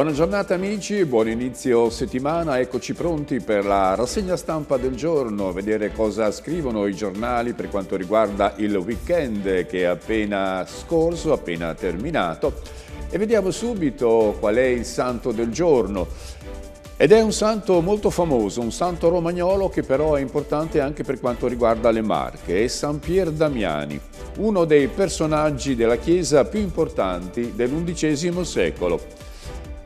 Buona giornata amici, buon inizio settimana, eccoci pronti per la rassegna stampa del giorno, vedere cosa scrivono i giornali per quanto riguarda il weekend che è appena scorso, appena terminato e vediamo subito qual è il santo del giorno. Ed è un santo molto famoso, un santo romagnolo che però è importante anche per quanto riguarda le Marche, è San Pier Damiani, uno dei personaggi della Chiesa più importanti dell'undicesimo secolo.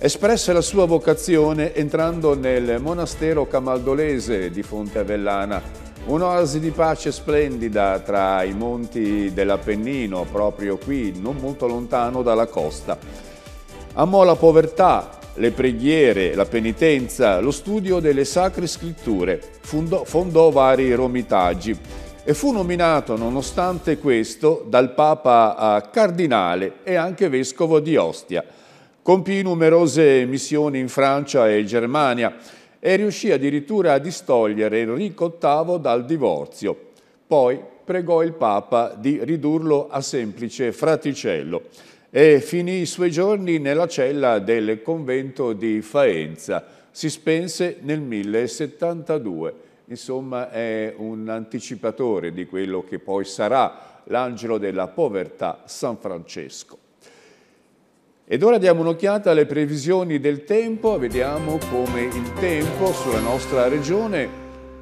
Espresse la sua vocazione entrando nel monastero camaldolese di Fonte Avellana, un'oasi di pace splendida tra i monti dell'Appennino, proprio qui, non molto lontano dalla costa. Amò la povertà, le preghiere, la penitenza, lo studio delle sacre scritture, fondò, fondò vari romitaggi e fu nominato, nonostante questo, dal Papa a cardinale e anche vescovo di Ostia. Compì numerose missioni in Francia e Germania e riuscì addirittura a distogliere Enrico VIII dal divorzio. Poi pregò il Papa di ridurlo a semplice fraticello e finì i suoi giorni nella cella del convento di Faenza. Si spense nel 1072. Insomma, è un anticipatore di quello che poi sarà l'angelo della povertà San Francesco. Ed ora diamo un'occhiata alle previsioni del tempo, vediamo come il tempo sulla nostra regione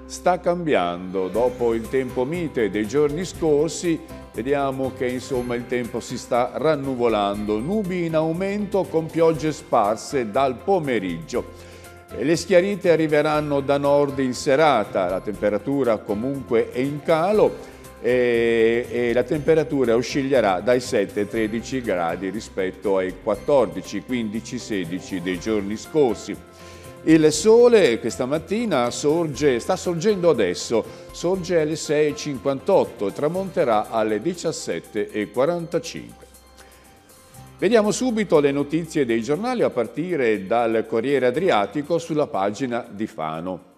sta cambiando. Dopo il tempo mite dei giorni scorsi, vediamo che insomma il tempo si sta rannuvolando. Nubi in aumento con piogge sparse dal pomeriggio. Le schiarite arriveranno da nord in serata, la temperatura comunque è in calo e, e la temperatura oscillerà dai 7 13 gradi rispetto ai 14, 15, 16 dei giorni scorsi. Il sole questa mattina sorge, sta sorgendo adesso, sorge alle 6.58 e tramonterà alle 17.45. Vediamo subito le notizie dei giornali a partire dal Corriere Adriatico sulla pagina di Fano.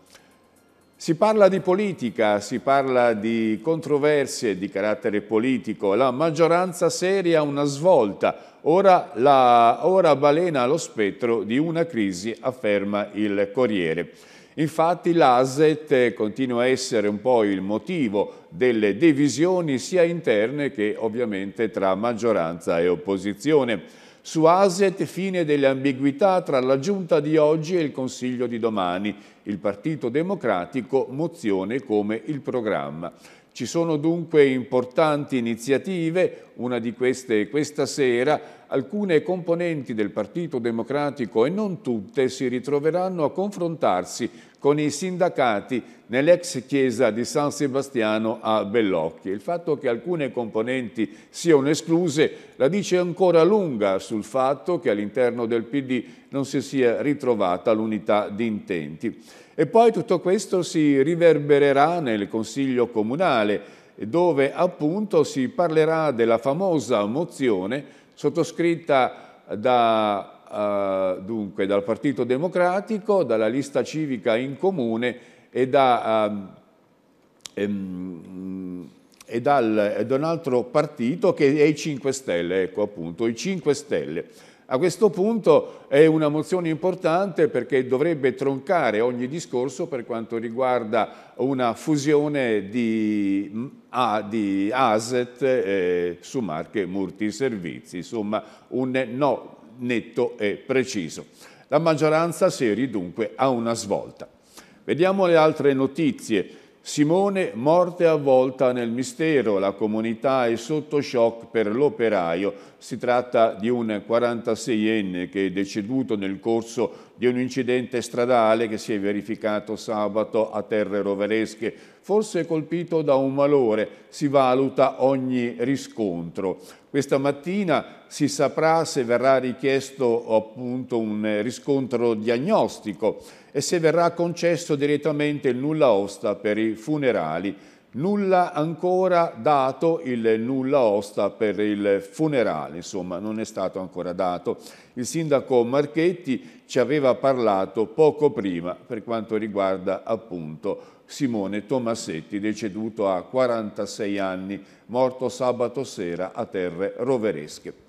Si parla di politica, si parla di controversie di carattere politico, la maggioranza seria una svolta, ora, la, ora balena lo spettro di una crisi, afferma il Corriere. Infatti l'ASET continua a essere un po' il motivo delle divisioni sia interne che ovviamente tra maggioranza e opposizione. Su ASET fine delle ambiguità tra la giunta di oggi e il Consiglio di domani il Partito Democratico mozione come il programma. Ci sono dunque importanti iniziative, una di queste questa sera. Alcune componenti del Partito Democratico e non tutte si ritroveranno a confrontarsi con i sindacati nell'ex chiesa di San Sebastiano a Bellocchi. Il fatto che alcune componenti siano escluse la dice ancora lunga sul fatto che all'interno del PD non si sia ritrovata l'unità di intenti. E poi tutto questo si riverbererà nel Consiglio Comunale dove appunto si parlerà della famosa mozione sottoscritta da eh, dunque, dal Partito Democratico, dalla lista civica in comune e da, ehm, ehm, e dal, e un altro partito che è i 5 Stelle, ecco appunto, i 5 Stelle. A questo punto è una mozione importante perché dovrebbe troncare ogni discorso per quanto riguarda una fusione di, ah, di ASET eh, su Marche Murti Servizi, insomma un no netto e preciso. La maggioranza Seri dunque a una svolta. Vediamo le altre notizie. Simone, morte avvolta nel mistero, la comunità è sotto shock per l'operaio. Si tratta di un 46enne che è deceduto nel corso di un incidente stradale che si è verificato sabato a Terre Roveresche, forse colpito da un malore, si valuta ogni riscontro. Questa mattina si saprà se verrà richiesto appunto un riscontro diagnostico e se verrà concesso direttamente il nulla osta per i funerali Nulla ancora dato il nulla osta per il funerale, insomma non è stato ancora dato. Il sindaco Marchetti ci aveva parlato poco prima per quanto riguarda appunto Simone Tomassetti, deceduto a 46 anni, morto sabato sera a terre roveresche.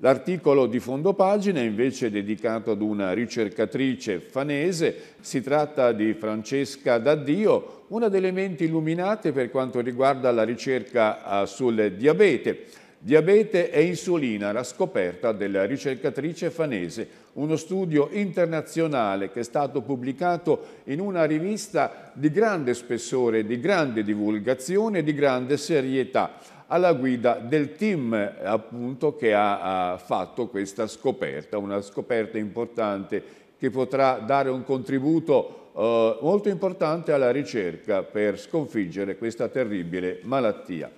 L'articolo di fondo pagina è invece dedicato ad una ricercatrice fanese, si tratta di Francesca D'Addio, una delle menti illuminate per quanto riguarda la ricerca ah, sul diabete. Diabete e insulina, la scoperta della ricercatrice fanese, uno studio internazionale che è stato pubblicato in una rivista di grande spessore, di grande divulgazione e di grande serietà alla guida del team appunto, che ha, ha fatto questa scoperta, una scoperta importante che potrà dare un contributo eh, molto importante alla ricerca per sconfiggere questa terribile malattia.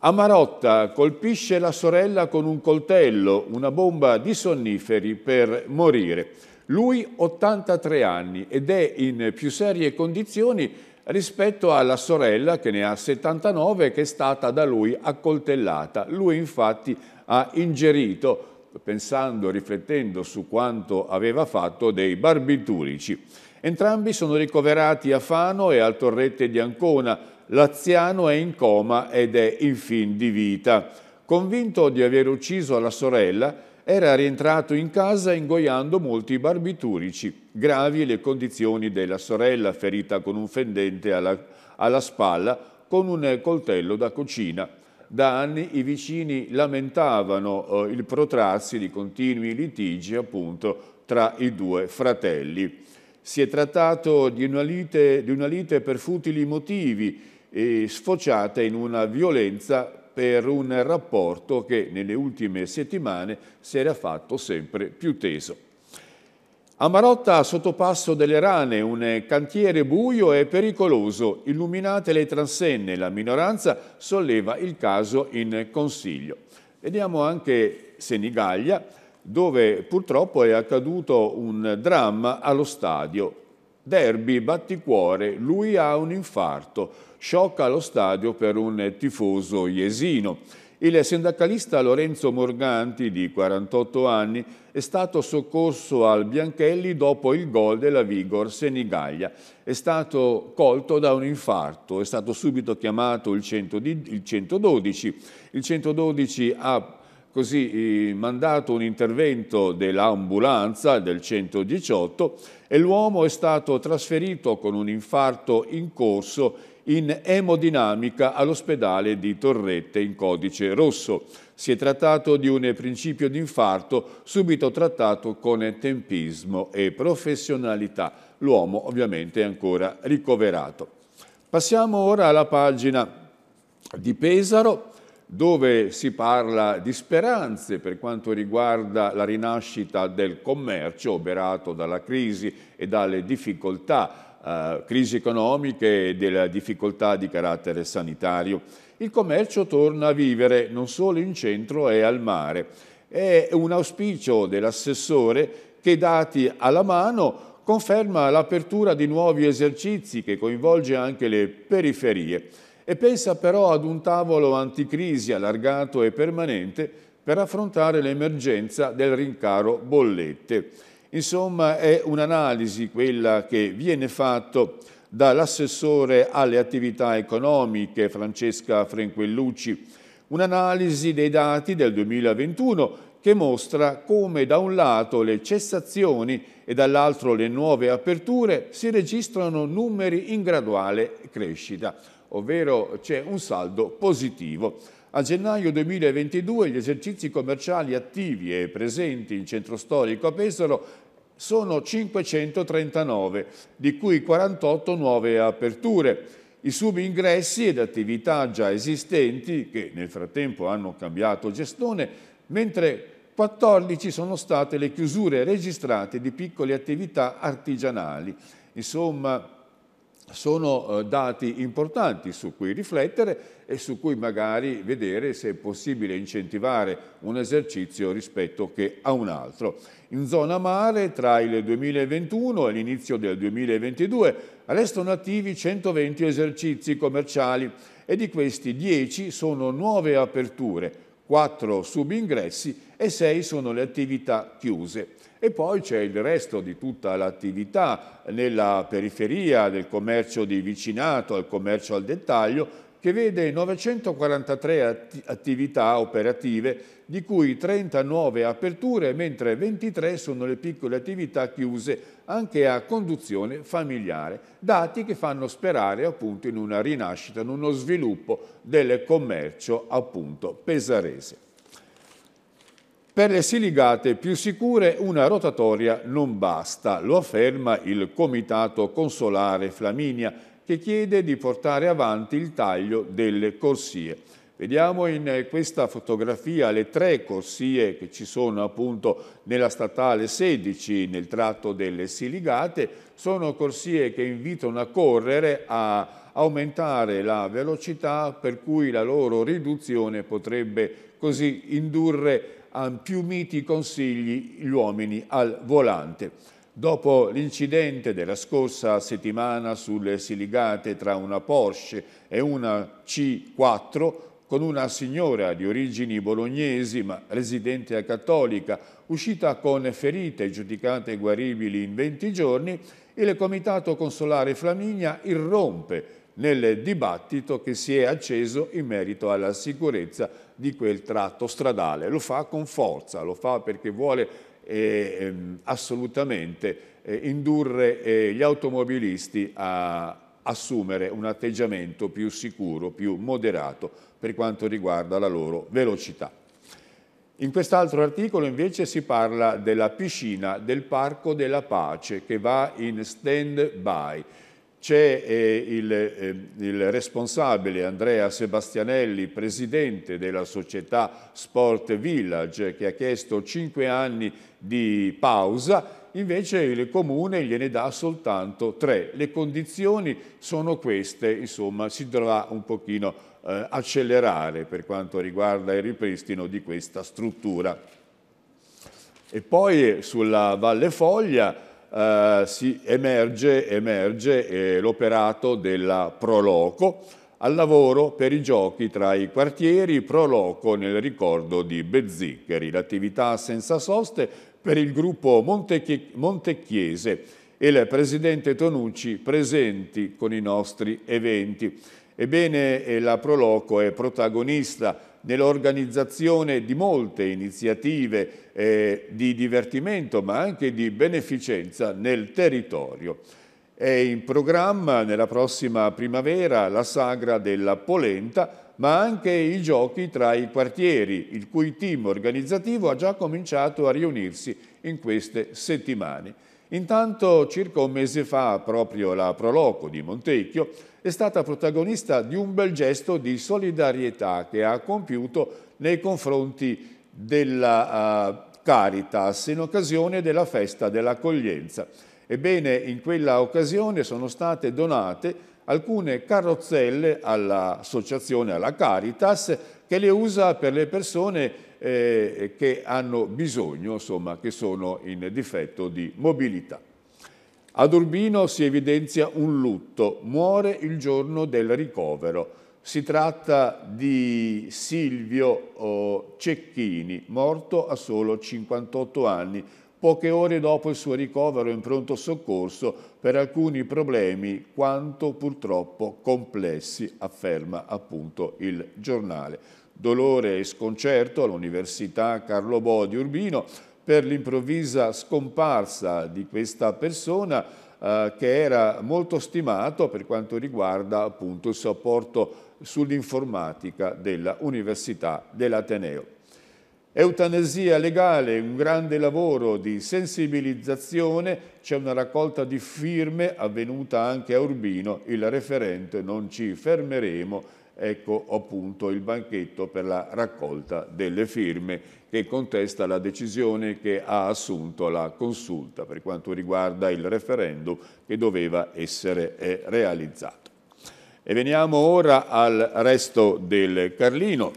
Amarotta colpisce la sorella con un coltello, una bomba di sonniferi per morire. Lui 83 anni ed è in più serie condizioni rispetto alla sorella che ne ha 79 che è stata da lui accoltellata. Lui infatti ha ingerito pensando, riflettendo su quanto aveva fatto, dei barbiturici. Entrambi sono ricoverati a Fano e al Torrette di Ancona. Laziano è in coma ed è in fin di vita. Convinto di aver ucciso la sorella, era rientrato in casa ingoiando molti barbiturici. Gravi le condizioni della sorella ferita con un fendente alla, alla spalla con un coltello da cucina. Da anni i vicini lamentavano eh, il protrarsi di continui litigi appunto tra i due fratelli. Si è trattato di una lite, di una lite per futili motivi e eh, sfociata in una violenza per un rapporto che nelle ultime settimane si era fatto sempre più teso. A Marotta, sottopasso delle rane, un cantiere buio e pericoloso, illuminate le transenne, la minoranza solleva il caso in consiglio. Vediamo anche Senigallia, dove purtroppo è accaduto un dramma allo stadio. Derby batticuore, lui ha un infarto sciocca lo stadio per un tifoso iesino. Il sindacalista Lorenzo Morganti, di 48 anni, è stato soccorso al Bianchelli dopo il gol della Vigor Senigaglia. È stato colto da un infarto, è stato subito chiamato il, il 112. Il 112 ha così eh, mandato un intervento dell'ambulanza del 118 e l'uomo è stato trasferito con un infarto in corso in emodinamica all'ospedale di Torrette in codice rosso. Si è trattato di un principio di infarto subito trattato con tempismo e professionalità. L'uomo ovviamente è ancora ricoverato. Passiamo ora alla pagina di Pesaro dove si parla di speranze per quanto riguarda la rinascita del commercio oberato dalla crisi e dalle difficoltà eh, crisi economiche e della difficoltà di carattere sanitario, il commercio torna a vivere non solo in centro e al mare. È un auspicio dell'assessore che, dati alla mano, conferma l'apertura di nuovi esercizi che coinvolge anche le periferie e pensa però ad un tavolo anticrisi allargato e permanente per affrontare l'emergenza del rincaro bollette. Insomma è un'analisi quella che viene fatto dall'assessore alle attività economiche Francesca Frenquellucci, un'analisi dei dati del 2021 che mostra come da un lato le cessazioni e dall'altro le nuove aperture si registrano numeri in graduale crescita, ovvero c'è un saldo positivo. A gennaio 2022 gli esercizi commerciali attivi e presenti in centro storico a Pesaro sono 539, di cui 48 nuove aperture. I subingressi ed attività già esistenti, che nel frattempo hanno cambiato gestione, mentre 14 sono state le chiusure registrate di piccole attività artigianali. Insomma, sono eh, dati importanti su cui riflettere e su cui magari vedere se è possibile incentivare un esercizio rispetto a un altro. In zona mare tra il 2021 e l'inizio del 2022 restano attivi 120 esercizi commerciali e di questi 10 sono nuove aperture, 4 subingressi e 6 sono le attività chiuse. E poi c'è il resto di tutta l'attività nella periferia del commercio di vicinato, al commercio al dettaglio, che vede 943 attività operative, di cui 39 aperture, mentre 23 sono le piccole attività chiuse anche a conduzione familiare, dati che fanno sperare appunto in una rinascita, in uno sviluppo del commercio appunto pesarese. Per le siligate più sicure una rotatoria non basta, lo afferma il Comitato Consolare Flaminia, che chiede di portare avanti il taglio delle corsie. Vediamo in questa fotografia le tre corsie che ci sono appunto nella statale 16 nel tratto delle Siligate, sono corsie che invitano a correre, a aumentare la velocità per cui la loro riduzione potrebbe così indurre hanno più miti consigli gli uomini al volante. Dopo l'incidente della scorsa settimana sulle Siligate tra una Porsche e una C4, con una signora di origini bolognesi ma residente a Cattolica, uscita con ferite giudicate guaribili in 20 giorni, il Comitato Consolare Flaminia irrompe nel dibattito che si è acceso in merito alla sicurezza di quel tratto stradale. Lo fa con forza, lo fa perché vuole eh, ehm, assolutamente eh, indurre eh, gli automobilisti a assumere un atteggiamento più sicuro, più moderato per quanto riguarda la loro velocità. In quest'altro articolo invece si parla della piscina del Parco della Pace che va in stand by. C'è eh, il, eh, il, responsabile Andrea Sebastianelli, presidente della società Sport Village, che ha chiesto 5 anni di pausa, invece il comune gliene dà soltanto 3. Le condizioni sono queste, insomma si dovrà un pochino eh, accelerare per quanto riguarda il ripristino di questa struttura. E poi eh, sulla Valle Foglia eh, si emerge, emerge eh, l'operato della Proloco al lavoro per i giochi tra i quartieri, Proloco nel ricordo di Bezziccheri, l'attività senza soste per il gruppo Montechie, Montechiese e il presidente Tonucci presenti con i nostri eventi. Ebbene, eh, la Proloco è protagonista nell'organizzazione di molte iniziative eh, di divertimento ma anche di beneficenza nel territorio. È in programma nella prossima primavera la sagra della Polenta, ma anche i giochi tra i quartieri, il cui team organizzativo ha già cominciato a riunirsi in queste settimane. Intanto circa un mese fa proprio la Proloco di Montecchio è stata protagonista di un bel gesto di solidarietà che ha compiuto nei confronti della uh, Caritas in occasione della festa dell'accoglienza. Ebbene, in quella occasione sono state donate alcune carrozzelle all'associazione, alla Caritas, che le usa per le persone eh, che hanno bisogno, insomma, che sono in difetto di mobilità. Ad Urbino si evidenzia un lutto, muore il giorno del ricovero. Si tratta di Silvio oh, Cecchini, morto a solo 58 anni, poche ore dopo il suo ricovero in pronto soccorso per alcuni problemi quanto purtroppo complessi, afferma appunto il giornale. Dolore e sconcerto all'Università Carlo Bo di Urbino per l'improvvisa scomparsa di questa persona eh, che era molto stimato per quanto riguarda appunto il supporto sull'informatica della Università dell'Ateneo. Eutanasia legale, un grande lavoro di sensibilizzazione, c'è una raccolta di firme avvenuta anche a Urbino, il referente non ci fermeremo ecco appunto il banchetto per la raccolta delle firme che contesta la decisione che ha assunto la consulta per quanto riguarda il referendum che doveva essere eh, realizzato. E veniamo ora al resto del Carlino.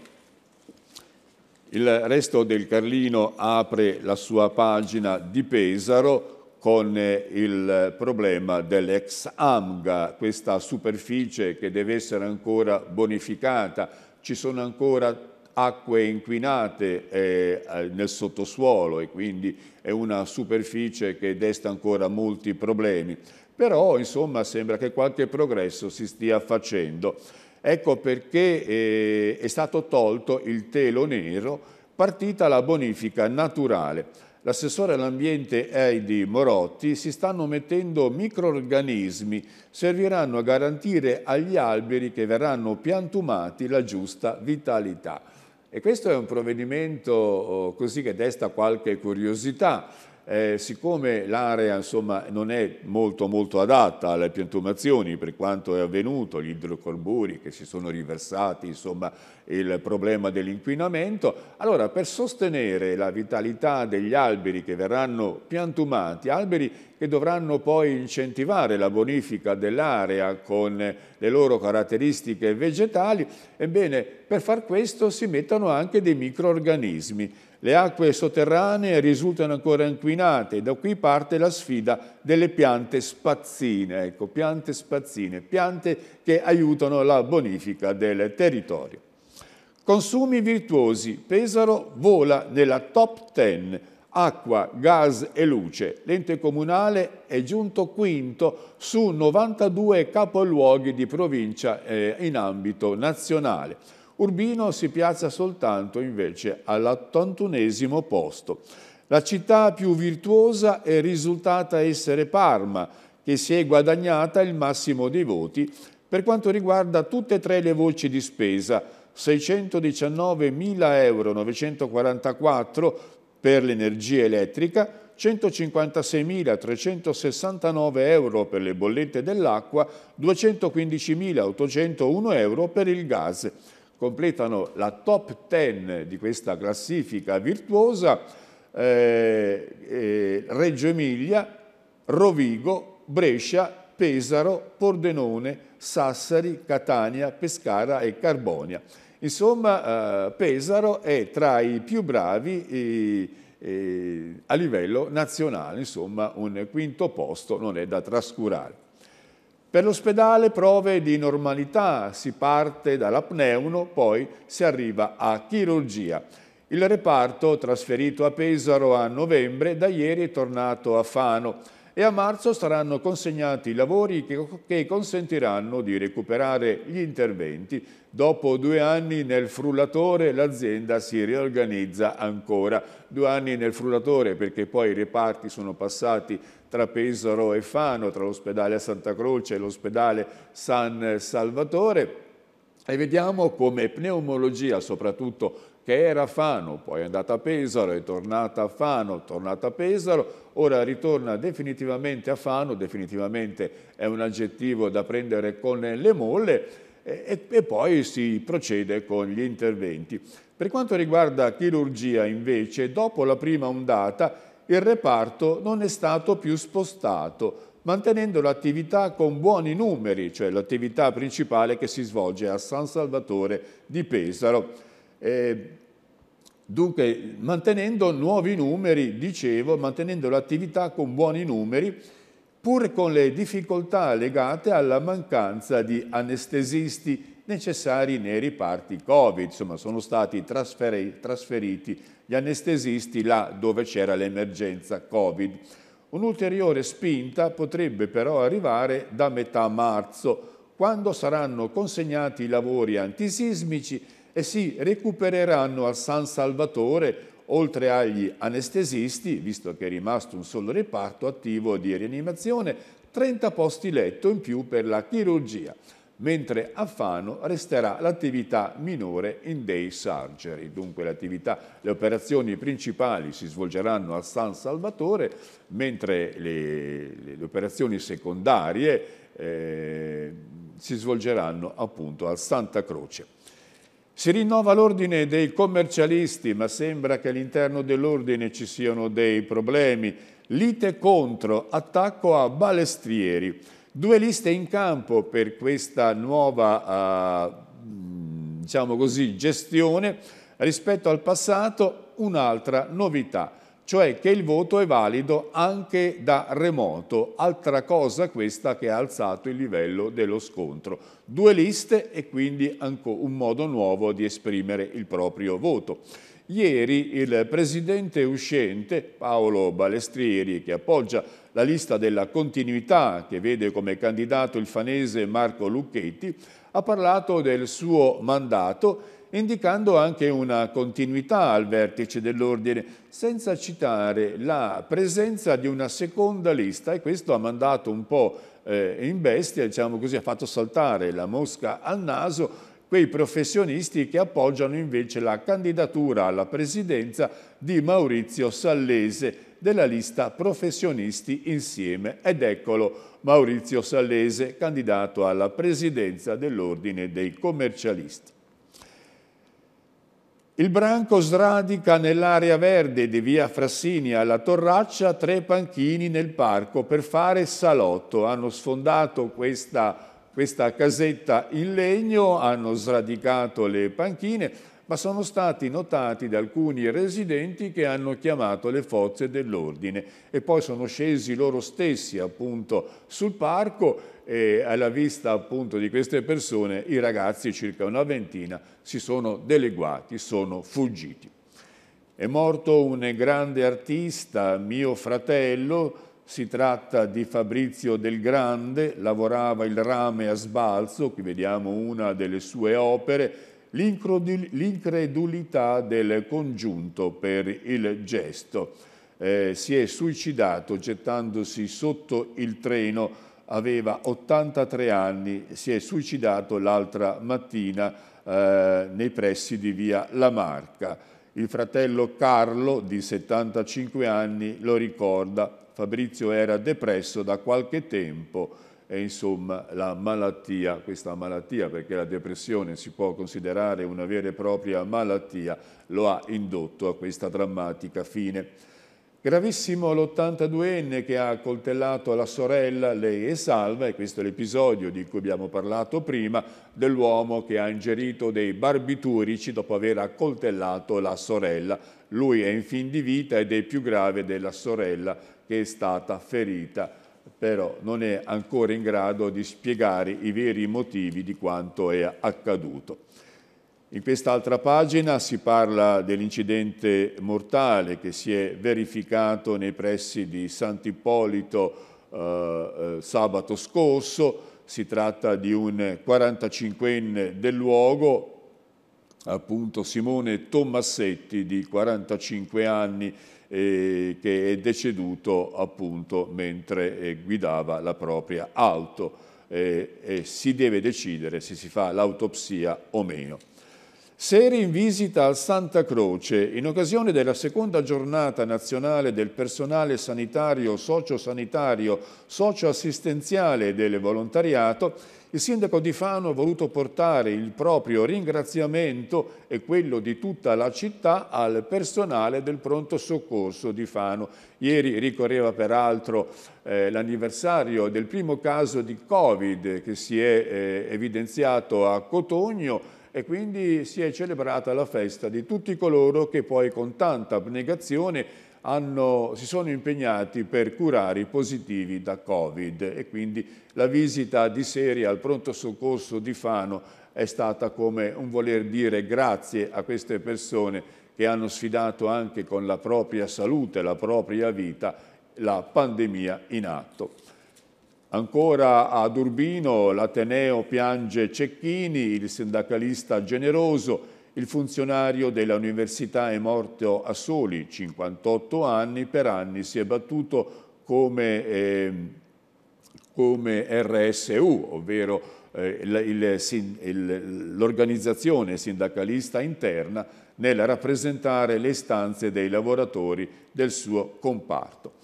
Il resto del Carlino apre la sua pagina di Pesaro con eh, il problema dell'ex AMGA, questa superficie che deve essere ancora bonificata. Ci sono ancora acque inquinate eh, eh, nel sottosuolo e quindi è una superficie che desta ancora molti problemi. Però insomma sembra che qualche progresso si stia facendo. Ecco perché eh, è stato tolto il telo nero, partita la bonifica naturale l'assessore all'ambiente Heidi Morotti, si stanno mettendo microorganismi, serviranno a garantire agli alberi che verranno piantumati la giusta vitalità. E questo è un provvedimento oh, così che desta qualche curiosità, eh, siccome l'area insomma, non è molto, molto adatta alle piantumazioni per quanto è avvenuto, gli idrocarburi che si sono riversati, insomma, il problema dell'inquinamento, allora per sostenere la vitalità degli alberi che verranno piantumati, alberi che dovranno poi incentivare la bonifica dell'area con le loro caratteristiche vegetali, ebbene per far questo si mettono anche dei microorganismi le acque sotterranee risultano ancora inquinate, da qui parte la sfida delle piante spazzine, ecco, piante spazzine, piante che aiutano la bonifica del territorio. Consumi virtuosi, Pesaro vola nella top 10, acqua, gas e luce. L'ente comunale è giunto quinto su 92 capoluoghi di provincia eh, in ambito nazionale. Urbino si piazza soltanto invece all'81 posto. La città più virtuosa è risultata essere Parma, che si è guadagnata il massimo dei voti per quanto riguarda tutte e tre le voci di spesa, 619.944 euro per l'energia elettrica, 156.369 euro per le bollette dell'acqua, 215.801 euro per il gas completano la top 10 di questa classifica virtuosa eh, eh, Reggio Emilia, Rovigo, Brescia, Pesaro, Pordenone, Sassari, Catania, Pescara e Carbonia. Insomma, eh, Pesaro è tra i più bravi e, e, eh, a livello nazionale, insomma un quinto posto non è da trascurare. Per l'ospedale prove di normalità, si parte dall'apneuno, poi si arriva a chirurgia. Il reparto, trasferito a Pesaro a novembre, da ieri è tornato a Fano e a marzo saranno consegnati i lavori che, che consentiranno di recuperare gli interventi. Dopo due anni nel frullatore l'azienda si riorganizza ancora. Due anni nel frullatore perché poi i reparti sono passati tra Pesaro e Fano, tra l'ospedale Santa Croce e l'ospedale San Salvatore e vediamo come pneumologia, soprattutto che era Fano, poi è andata a Pesaro, è tornata a Fano, tornata a Pesaro, ora ritorna definitivamente a Fano, definitivamente è un aggettivo da prendere con le molle, e, e poi si procede con gli interventi. Per quanto riguarda chirurgia, invece, dopo la prima ondata il reparto non è stato più spostato, mantenendo l'attività con buoni numeri, cioè l'attività principale che si svolge a San Salvatore di Pesaro. Eh, dunque, mantenendo nuovi numeri, dicevo, mantenendo l'attività con buoni numeri, pur con le difficoltà legate alla mancanza di anestesisti necessari nei riparti Covid, insomma sono stati trasferi, trasferiti gli anestesisti là dove c'era l'emergenza Covid. Un'ulteriore spinta potrebbe però arrivare da metà marzo, quando saranno consegnati i lavori antisismici e si recupereranno al San Salvatore, oltre agli anestesisti, visto che è rimasto un solo reparto attivo di rianimazione, 30 posti letto in più per la chirurgia mentre a Fano resterà l'attività minore in dei sargeri. Dunque le operazioni principali si svolgeranno a San Salvatore, mentre le, le operazioni secondarie eh, si svolgeranno appunto a Santa Croce. Si rinnova l'ordine dei commercialisti, ma sembra che all'interno dell'ordine ci siano dei problemi. Lite contro, attacco a Balestrieri. Due liste in campo per questa nuova ah, mm, diciamo così, gestione rispetto al passato, un'altra novità, cioè che il voto è valido anche da remoto, altra cosa questa che ha alzato il livello dello scontro. Due liste e quindi un modo nuovo di esprimere il proprio voto. Ieri il presidente uscente Paolo Balestrieri, che appoggia la lista della continuità che vede come candidato il fanese Marco Lucchetti, ha parlato del suo mandato indicando anche una continuità al vertice dell'Ordine, senza citare la presenza di una seconda lista, e questo ha mandato un po' eh, in bestia, diciamo così, ha fatto saltare la mosca al naso, quei professionisti che appoggiano invece la candidatura alla presidenza di Maurizio Sallese della lista Professionisti Insieme. Ed eccolo Maurizio Sallese, candidato alla presidenza dell'Ordine dei Commercialisti. Il branco sradica nell'area verde di via Frassini alla Torraccia tre panchini nel parco per fare salotto. Hanno sfondato questa questa casetta in legno, hanno sradicato le panchine, ma sono stati notati da alcuni residenti che hanno chiamato le forze dell'ordine e poi sono scesi loro stessi appunto sul parco e alla vista appunto di queste persone i ragazzi, circa una ventina, si sono deleguati, sono fuggiti. È morto un grande artista, mio fratello, si tratta di Fabrizio del Grande, lavorava il rame a sbalzo, qui vediamo una delle sue opere, l'incredulità del congiunto per il gesto. Eh, si è suicidato gettandosi sotto il treno, aveva 83 anni, si è suicidato l'altra mattina eh, nei pressi di via Lamarca. Il fratello Carlo, di 75 anni, lo ricorda Fabrizio era depresso da qualche tempo e insomma la malattia, questa malattia perché la depressione si può considerare una vera e propria malattia, lo ha indotto a questa drammatica fine. Gravissimo l'82enne che ha accoltellato la sorella, lei è salva, e questo è l'episodio di cui abbiamo parlato prima, dell'uomo che ha ingerito dei barbiturici dopo aver accoltellato la sorella. Lui è in fin di vita ed è più grave della sorella che è stata ferita, però non è ancora in grado di spiegare i veri motivi di quanto è accaduto. In quest'altra pagina si parla dell'incidente mortale che si è verificato nei pressi di Sant'Ippolito eh, eh sabato scorso. Si tratta di un 45enne del luogo, appunto Simone Tommassetti di 45 anni eh, che è deceduto appunto mentre eh, guidava la propria auto eh, e si deve decidere se si fa l'autopsia o meno. Se eri in visita al Santa Croce in occasione della seconda giornata nazionale del personale sanitario, sociosanitario, socioassistenziale e del volontariato, il sindaco di Fano ha voluto portare il proprio ringraziamento e quello di tutta la città al personale del pronto soccorso di Fano. Ieri ricorreva peraltro eh, l'anniversario del primo caso di Covid che si è eh, evidenziato a Cotogno e quindi si è celebrata la festa di tutti coloro che poi con tanta abnegazione hanno, si sono impegnati per curare i positivi da Covid e quindi la visita di serie al pronto soccorso di Fano è stata come un voler dire grazie a queste persone che hanno sfidato anche con la propria salute, la propria vita, la pandemia in atto. Ancora ad Urbino l'Ateneo piange Cecchini, il sindacalista generoso, il funzionario dell'università è morto a soli 58 anni, per anni si è battuto come, eh, come RSU, ovvero eh, l'organizzazione sindacalista interna nel rappresentare le istanze dei lavoratori del suo comparto.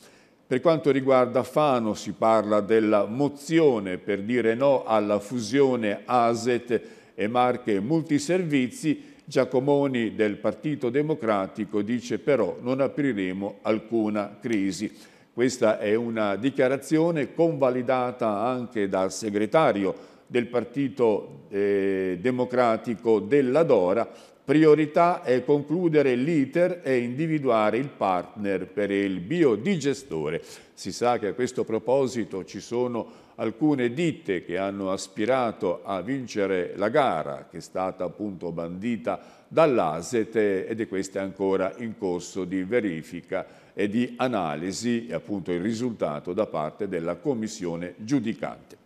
Per quanto riguarda Fano si parla della mozione per dire no alla fusione ASET e Marche Multiservizi. Giacomoni del Partito Democratico dice però non apriremo alcuna crisi. Questa è una dichiarazione convalidata anche dal segretario del Partito eh, Democratico della Dora Priorità è concludere l'iter e individuare il partner per il biodigestore. Si sa che a questo proposito ci sono alcune ditte che hanno aspirato a vincere la gara che è stata appunto bandita dall'ASET ed è questa ancora in corso di verifica e di analisi e appunto il risultato da parte della commissione giudicante.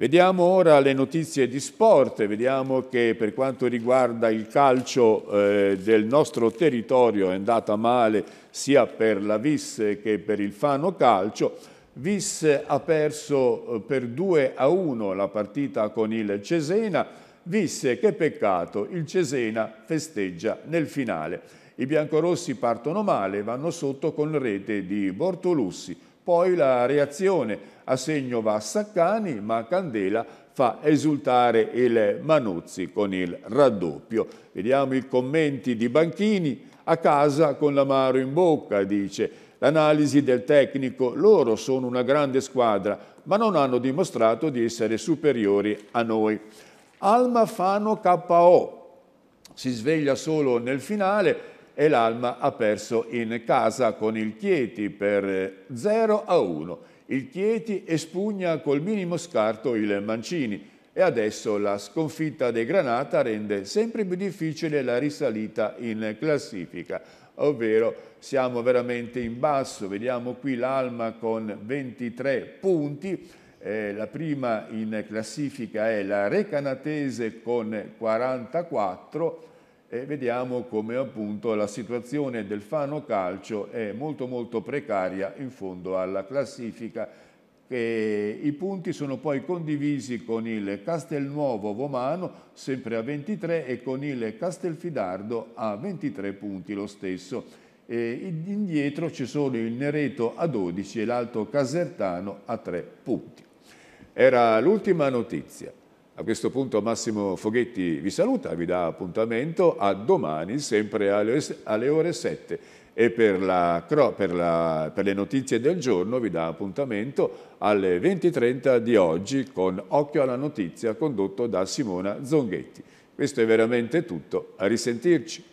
Vediamo ora le notizie di sport, vediamo che per quanto riguarda il calcio eh, del nostro territorio è andata male sia per la Vis che per il Fano Calcio. Vis ha perso eh, per 2 a 1 la partita con il Cesena, Vis che peccato, il Cesena festeggia nel finale. I biancorossi partono male, vanno sotto con rete di Bortolussi. Poi la reazione a segno va Saccani, ma Candela fa esultare il Manuzzi con il raddoppio. Vediamo i commenti di Banchini, a casa con l'amaro in bocca, dice. L'analisi del tecnico, loro sono una grande squadra, ma non hanno dimostrato di essere superiori a noi. Alma Fano KO, si sveglia solo nel finale, e l'Alma ha perso in casa con il Chieti per 0 a 1. Il Chieti espugna col minimo scarto il Mancini e adesso la sconfitta dei Granata rende sempre più difficile la risalita in classifica, ovvero siamo veramente in basso, vediamo qui l'Alma con 23 punti, eh, la prima in classifica è la Recanatese con 44 e vediamo come appunto la situazione del Fano Calcio è molto molto precaria in fondo alla classifica e i punti sono poi condivisi con il Castelnuovo Vomano sempre a 23 e con il Castelfidardo a 23 punti lo stesso e indietro ci sono il Nereto a 12 e l'Alto Casertano a 3 punti era l'ultima notizia a questo punto Massimo Foghetti vi saluta, vi dà appuntamento a domani sempre alle, ore 7 e per, la, per, la, per le notizie del giorno vi dà appuntamento alle 20.30 di oggi con Occhio alla Notizia condotto da Simona Zonghetti. Questo è veramente tutto, a risentirci.